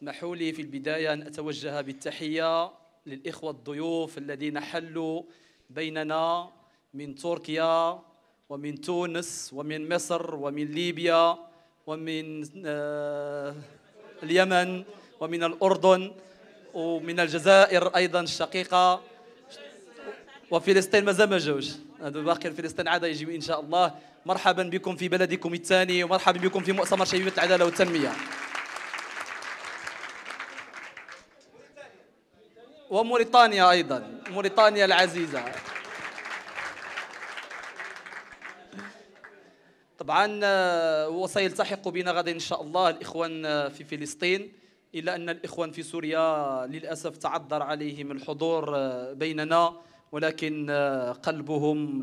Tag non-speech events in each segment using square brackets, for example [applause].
اسمحوا لي في البداية أن أتوجه بالتحية للإخوة الضيوف الذين حلوا بيننا من تركيا ومن تونس ومن مصر ومن ليبيا ومن آه، اليمن ومن الأردن ومن الجزائر أيضا الشقيقة وفلسطين مازال ما جوش هذا باقي فلسطين عاد يجي إن شاء الله مرحبا بكم في بلدكم الثاني ومرحبا بكم في مؤتمر شبيبة العدالة والتنمية وموريتانيا أيضا موريتانيا العزيزة طبعا آه، وسيلتحق بنا غدا إن شاء الله الإخوان آه، في فلسطين إلا أن الإخوان في سوريا للأسف تعذر عليهم الحضور آه، بيننا ولكن قلبهم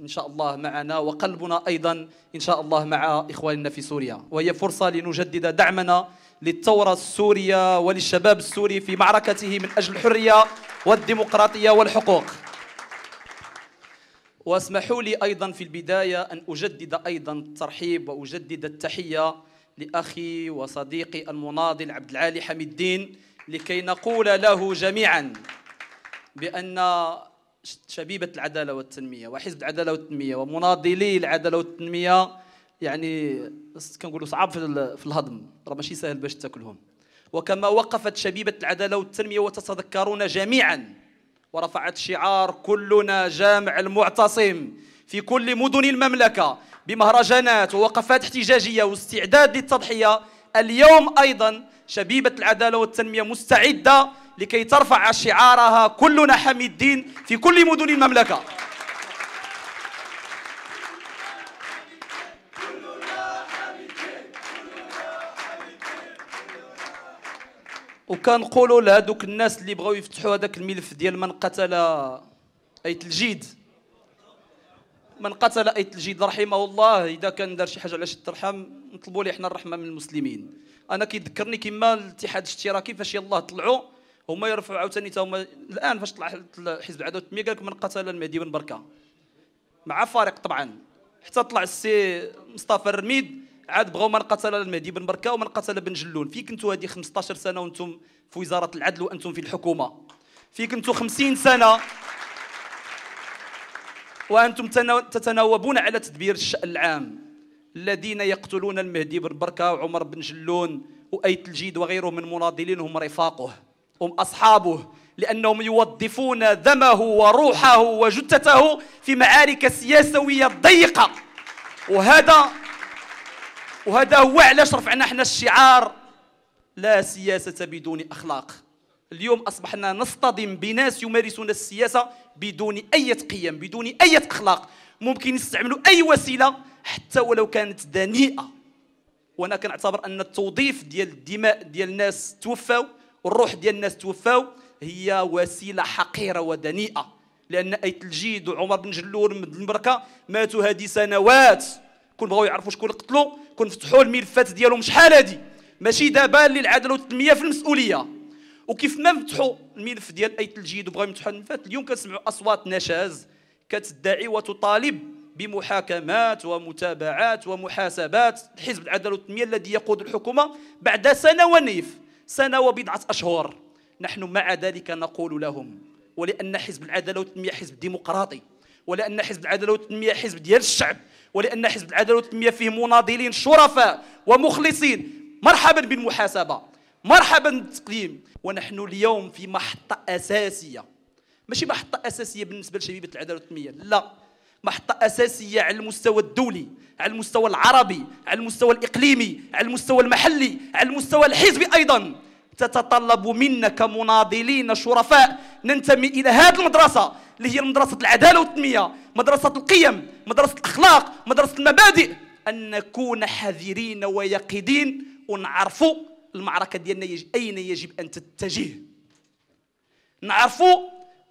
إن شاء الله معنا وقلبنا أيضا إن شاء الله مع إخواننا في سوريا وهي فرصة لنجدد دعمنا للثورة السورية وللشباب السوري في معركته من أجل الحرية والديمقراطية والحقوق واسمحوا لي أيضا في البداية أن أجدد أيضا الترحيب وأجدد التحية لأخي وصديقي المناضل عبد العالي حميد الدين لكي نقول له جميعا بأن شبيبة العدالة والتنمية وحزب العدالة والتنمية ومناضلي العدالة والتنمية يعني كنقولوا صعاب في, في الهضم راه ماشي سهل باش تاكلهم وكما وقفت شبيبة العدالة والتنمية وتتذكرون جميعا ورفعت شعار كلنا جامع المعتصم في كل مدن المملكة بمهرجانات ووقفات احتجاجية واستعداد للتضحية اليوم أيضا شبيبة العدالة والتنمية مستعدة لكي ترفع شعارها كلنا حمي الدين في كل مدن المملكة وكنقولوا لهذوك الناس اللي بغاو يفتحوا هذاك الملف ديال من قتل اية الجيد من قتل اية الجيد رحمه الله اذا كان دار شي حاجه على شد الرحم نطلبوا ليه حنا الرحمه من المسلمين انا كيذكرني كما الاتحاد الاشتراكي فاش يلاه طلعوا هما يرفعوا عاوتاني هما الان فاش طلع حزب عدو والتنميه قال لك من قتل المهدي بن بركه مع فارق طبعا حتى طلع السي مصطفى الرميد عاد بغاو من قتل المهدي بن بركه ومن قتل بن جلون في كنتوا هذه 15 سنه وانتم في وزاره العدل وانتم في الحكومه في كنتوا 50 سنه وانتم تتناوبون على تدبير الشان العام الذين يقتلون المهدي بن بركه وعمر بن جلون وايت الجيد وغيره من مناضلين هم رفاقه هم اصحابه لانهم يوظفون دمه وروحه وجثته في معارك سياسويه ضيقه وهذا وهذا هو علاش رفعنا حنا الشعار لا سياسة بدون أخلاق اليوم أصبحنا نصطدم بناس يمارسون السياسة بدون أي قيم بدون أي أخلاق ممكن يستعملوا أي وسيلة حتى ولو كانت دنيئة وأنا كنعتبر أن التوظيف ديال الدماء ديال الناس توفوا والروح ديال الناس توفوا هي وسيلة حقيرة ودنيئة لأن أيت الجيد وعمر بن جلور من المبركة ماتوا هذه سنوات كون بغاو يعرفوا شكون قتلوا كون فتحوا الملفات ديالهم شحال هادي ماشي دابا اللي العدل والتنميه في المسؤوليه وكيف ما فتحوا الملف ديال ايت الجيد وبغاو يفتحوا الملفات اليوم كنسمعوا اصوات نشاز كتدعي وتطالب بمحاكمات ومتابعات ومحاسبات حزب العداله والتنميه الذي يقود الحكومه بعد سنه ونيف سنه وبضعه اشهر نحن مع ذلك نقول لهم ولان حزب العداله والتنميه حزب ديمقراطي ولأن حزب العداله والتنميه حزب ديال الشعب ولأن حزب العداله والتنميه فيه مناضلين شرفاء ومخلصين مرحبا بالمحاسبه مرحبا بالتقييم ونحن اليوم في محطه اساسيه ماشي محطه اساسيه بالنسبه لشبيبه العداله والتنميه لا محطه اساسيه على المستوى الدولي على المستوى العربي على المستوى الاقليمي على المستوى المحلي على المستوى الحزبي ايضا تتطلب منا كمناضلين شرفاء ننتمي الى هذه المدرسه اللي هي مدرسة العدالة والتنمية مدرسة القيم مدرسة الأخلاق مدرسة المبادئ أن نكون حذرين ويقظين ونعرفوا المعركة ديالنا يج أين يجب أن تتجه نعرفوا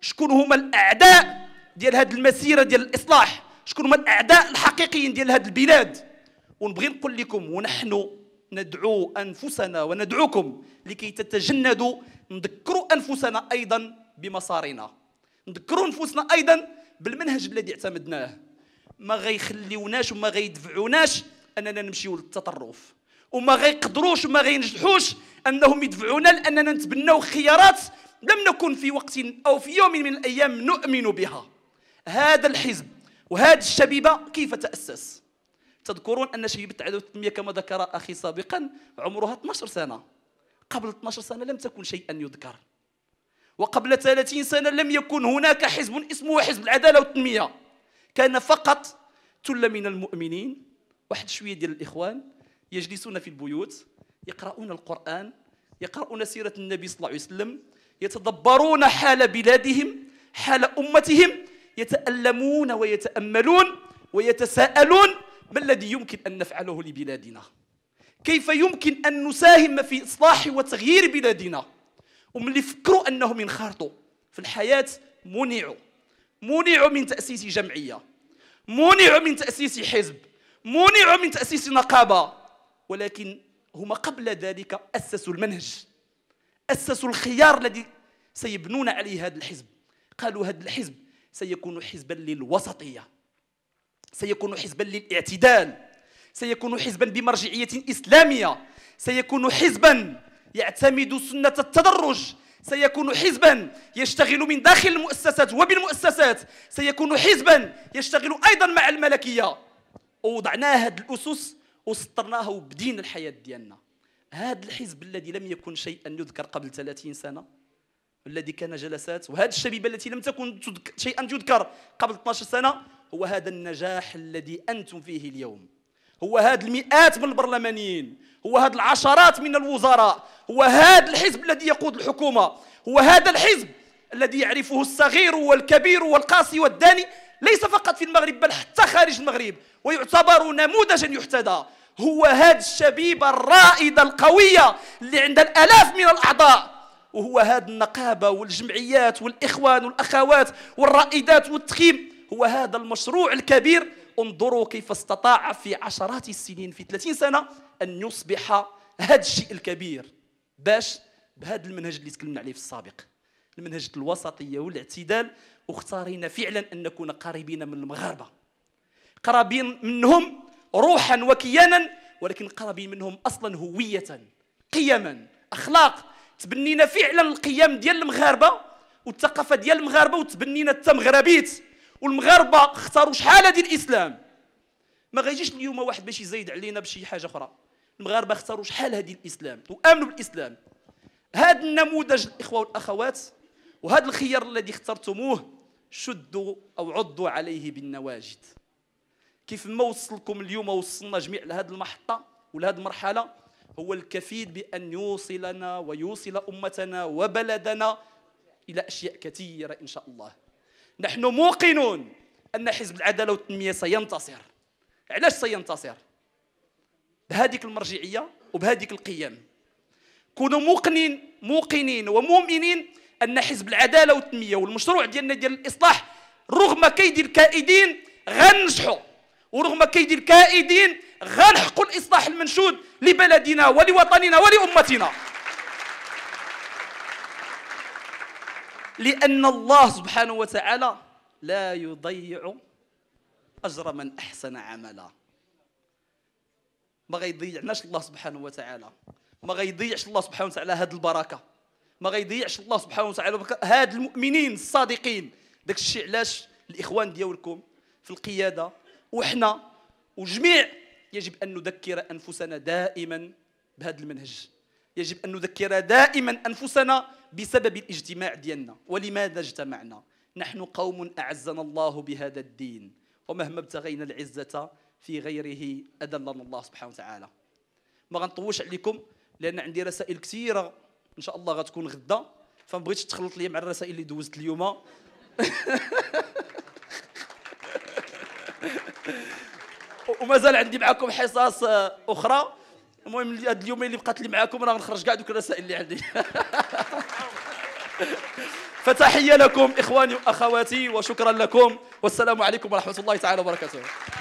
شكون هما الأعداء ديال هذه المسيرة ديال الإصلاح شكون هما الأعداء الحقيقيين ديال هذه البلاد ونبغي نقول لكم ونحن ندعو أنفسنا وندعوكم لكي تتجندوا نذكروا أنفسنا أيضا بمسارنا نذكروا نفوسنا ايضا بالمنهج الذي اعتمدناه ما غيخليوناش وما غيدفعوناش اننا نمشيو للتطرف وما غيقدروش وما غينجحوش انهم يدفعونا لاننا نتبناو خيارات لم نكن في وقت او في يوم من الايام نؤمن بها هذا الحزب وهذا الشبيبه كيف تاسس تذكرون ان شبيبه عدو التنميه كما ذكر اخي سابقا عمرها 12 سنه قبل 12 سنه لم تكن شيئا يذكر وقبل 30 سنة لم يكن هناك حزب اسمه حزب العدالة والتنمية كان فقط ثلة من المؤمنين واحد شوية ديال الإخوان يجلسون في البيوت يقرؤون القرآن يقرؤون سيرة النبي صلى الله عليه وسلم يتدبرون حال بلادهم حال أمتهم يتألمون ويتأملون ويتساءلون ما الذي يمكن أن نفعله لبلادنا كيف يمكن أن نساهم في إصلاح وتغيير بلادنا وملي فكروا انهم ينخرطوا في الحياه منعوا منعوا من تاسيس جمعيه منعوا من تاسيس حزب منعوا من تاسيس نقابه ولكن هما قبل ذلك اسسوا المنهج اسسوا الخيار الذي سيبنون عليه هذا الحزب قالوا هذا الحزب سيكون حزبا للوسطيه سيكون حزبا للاعتدال سيكون حزبا بمرجعيه اسلاميه سيكون حزبا يعتمد سنة التدرج سيكون حزبا يشتغل من داخل المؤسسات وبالمؤسسات سيكون حزبا يشتغل أيضا مع الملكية ووضعنا هذه الأسس وسطرناها وبدين الحياة ديالنا هذا الحزب الذي لم يكن شيئا يذكر قبل 30 سنة الذي كان جلسات وهذه الشبيبة التي لم تكن شيئا يذكر قبل 12 سنة هو هذا النجاح الذي أنتم فيه اليوم هو هاد المئات من البرلمانيين هو هاد العشرات من الوزراء هو هاد الحزب الذي يقود الحكومة هو هذا الحزب الذي يعرفه الصغير والكبير والقاسي والداني ليس فقط في المغرب بل حتى خارج المغرب ويعتبر نموذجا يحتذى هو هاد الشبيبة الرائدة القوية اللي عندها الآلاف من الأعضاء وهو هاد النقابة والجمعيات والإخوان والأخوات والرائدات والتخيم هو هذا المشروع الكبير انظروا كيف استطاع في عشرات السنين في 30 سنة أن يصبح هذا الشيء الكبير باش بهذا المنهج اللي تكلمنا عليه في السابق المنهج الوسطية والاعتدال واختارينا فعلا أن نكون قريبين من المغاربة قرابين منهم روحا وكيانا ولكن قرابين منهم أصلا هوية قيما أخلاق تبنينا فعلا القيم ديال المغاربة والثقافة ديال المغاربة وتبنينا التمغربيت والمغاربه اختاروا شحال هذه الاسلام ما غيجيش اليوم واحد باش يزيد علينا بشي حاجه اخرى المغاربه اختاروا شحال هذه الاسلام وامنوا بالاسلام هذا النموذج الاخوه والاخوات وهذا الخيار الذي اخترتموه شدوا او عضوا عليه بالنواجد كيف ما وصلكم اليوم وصلنا جميع لهذه المحطه ولهذه المرحله هو الكفيل بان يوصلنا ويوصل امتنا وبلدنا الى اشياء كثيره ان شاء الله نحن موقنون أن حزب العدالة والتنمية سينتصر علاش سينتصر بهذيك المرجعية وبهذيك القيم كونوا موقنين موقنين ومؤمنين أن حزب العدالة والتنمية والمشروع ديالنا ديال الإصلاح رغم كيد الكائدين غنجحوا ورغم كيد الكائدين غنحقوا الإصلاح المنشود لبلدنا ولوطننا ولأمتنا لأن الله سبحانه وتعالى لا يضيع أجر من أحسن عملا ما غيضيعناش الله سبحانه وتعالى ما غيضيعش الله سبحانه وتعالى هاد البركة ما غيضيعش الله سبحانه وتعالى هاد المؤمنين الصادقين داك الشيء علاش الإخوان ديالكم في القيادة وحنا وجميع يجب أن نذكر أنفسنا دائما بهذا المنهج يجب أن نذكر دائما أنفسنا بسبب الاجتماع ديالنا ولماذا اجتمعنا نحن قوم أعزنا الله بهذا الدين ومهما ابتغينا العزة في غيره أذلنا الله سبحانه وتعالى ما غنطوش عليكم لأن عندي رسائل كثيرة إن شاء الله غتكون غدا فما بغيتش تخلط لي مع الرسائل اللي دوزت اليوم [laughs] ومازال عندي معكم حصص أخرى المهم هاد اليومين اللي بقات لي معاكم راه غنخرج كاع دوك الرسائل اللي عندي [laughs] فتحيه لكم اخواني واخواتي وشكرا لكم والسلام عليكم ورحمه الله تعالى وبركاته